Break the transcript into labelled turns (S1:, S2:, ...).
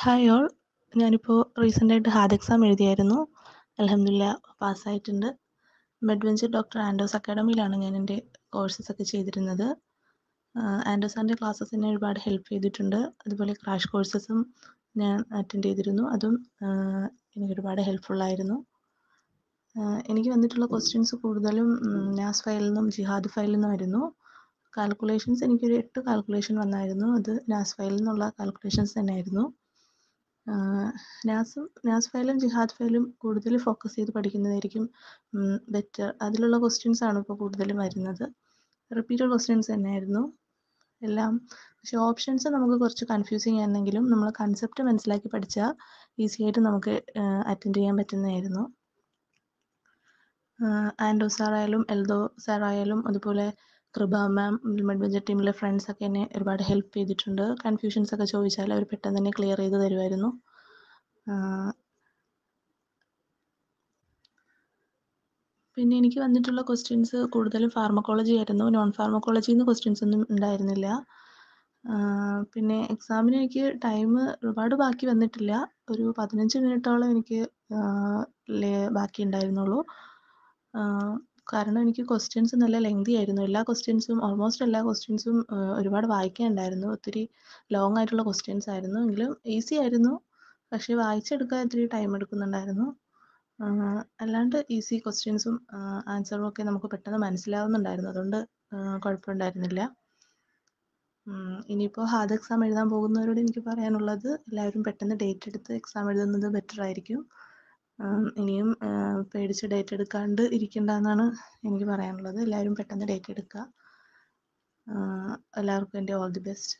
S1: hi all ഞാനിപ്പോൾ ആയിട്ട് hard exam എഴുതിയായിരുന്നു അലഹമില്ല പാസ്സായിട്ടുണ്ട് മെഡ്വെഞ്ചർ ഡോക്ടർ ആൻഡോസ് അക്കാഡമിയിലാണ് ഞാൻ എൻ്റെ കോഴ്സസ് ഒക്കെ ചെയ്തിരുന്നത് ആൻഡോസാൻ്റെ ക്ലാസ്സസ് എന്നെ ഒരുപാട് ഹെൽപ്പ് ചെയ്തിട്ടുണ്ട് അതുപോലെ ക്രാഷ് കോഴ്സസും ഞാൻ അറ്റൻഡ് ചെയ്തിരുന്നു അതും എനിക്ക് ഒരുപാട് ഹെൽപ്ഫുള്ളായിരുന്നു എനിക്ക് വന്നിട്ടുള്ള ക്വസ്റ്റ്യൻസ് കൂടുതലും നാസ് ഫയലിൽ നിന്നും ജിഹാദ് ഫയലിൽ ആയിരുന്നു കാൽക്കുലേഷൻസ് എനിക്കൊരു എട്ട് കാൽക്കുലേഷൻ വന്നായിരുന്നു അത് നാസ് ഫയലിൽ നിന്നുള്ള കാൽക്കുലേഷൻസ് തന്നെയായിരുന്നു നാസും നാസ് ഫയലും ജിഹാദ് ഫയലും കൂടുതൽ ഫോക്കസ് ചെയ്ത് പഠിക്കുന്നതായിരിക്കും ബെറ്റർ അതിലുള്ള ക്വസ്റ്റ്യൻസ് ആണ് ഇപ്പോൾ കൂടുതലും വരുന്നത് റിപ്പീറ്റഡ് ക്വസ്റ്റ്യൻസ് തന്നെയായിരുന്നു എല്ലാം പക്ഷെ ഓപ്ഷൻസ് നമുക്ക് കുറച്ച് കൺഫ്യൂസിങ് ആണെങ്കിലും നമ്മൾ കൺസെപ്റ്റ് മനസ്സിലാക്കി പഠിച്ചാൽ ഈസി ആയിട്ട് നമുക്ക് അറ്റൻഡ് ചെയ്യാൻ പറ്റുന്നതായിരുന്നു ആൻഡോ സാറായാലും എൽദോ സാറായാലും അതുപോലെ കൃപ മാം മെഡ്വഞ്ചർ ടീമിലെ ഫ്രണ്ട്സൊക്കെ എന്നെ ഒരുപാട് ഹെൽപ്പ് ചെയ്തിട്ടുണ്ട് കൺഫ്യൂഷൻസ് ഒക്കെ ചോദിച്ചാൽ അവർ പെട്ടെന്ന് തന്നെ ക്ലിയർ ചെയ്ത് തരുമായിരുന്നു പിന്നെ എനിക്ക് വന്നിട്ടുള്ള ക്വസ്റ്റ്യൻസ് കൂടുതലും ഫാർമക്കോളജി ആയിരുന്നു നോൺ ഫാർമക്കോളജിയിൽ നിന്ന് ക്വസ്റ്റ്യൻസ് ഒന്നും ഉണ്ടായിരുന്നില്ല പിന്നെ എക്സാമിന് എനിക്ക് ടൈം ഒരുപാട് ബാക്കി വന്നിട്ടില്ല ഒരു പതിനഞ്ച് മിനിറ്റോളം എനിക്ക് ബാക്കി ഉണ്ടായിരുന്നുള്ളൂ കാരണം എനിക്ക് ക്വസ്റ്റ്യൻസ് നല്ല ലെങ്തി ആയിരുന്നു എല്ലാ ക്വസ്റ്റ്യൻസും ഓൾമോസ്റ്റ് എല്ലാ ക്വസ്റ്റ്യൻസും ഒരുപാട് വായിക്കാനുണ്ടായിരുന്നു ഒത്തിരി ലോങ് ആയിട്ടുള്ള ക്വസ്റ്റ്യൻസ് ആയിരുന്നു എങ്കിലും ഈസി ആയിരുന്നു പക്ഷേ വായിച്ചെടുക്കാൻ ഇത്തിരി ടൈം എടുക്കുന്നുണ്ടായിരുന്നു അല്ലാണ്ട് ഈസി ക്വസ്റ്റ്യൻസും ആൻസറും ഒക്കെ നമുക്ക് പെട്ടെന്ന് മനസ്സിലാവുന്നുണ്ടായിരുന്നു അതുകൊണ്ട് കുഴപ്പമുണ്ടായിരുന്നില്ല ഇനിയിപ്പോൾ ഹാർഡ് എക്സാം എഴുതാൻ പോകുന്നവരോട് എനിക്ക് പറയാനുള്ളത് എല്ലാവരും പെട്ടെന്ന് ഡേറ്റ് എടുത്ത് എക്സാം എഴുതുന്നത് ബെറ്റർ ആയിരിക്കും ഇനിയും പേടിച്ച് ഡേറ്റ് എടുക്കാണ്ട് ഇരിക്കണ്ട എന്നാണ് എനിക്ക് പറയാനുള്ളത് എല്ലാവരും പെട്ടെന്ന് ഡേറ്റ് എടുക്കുക എല്ലാവർക്കും എൻ്റെ ഓൾ ദി ബെസ്റ്റ്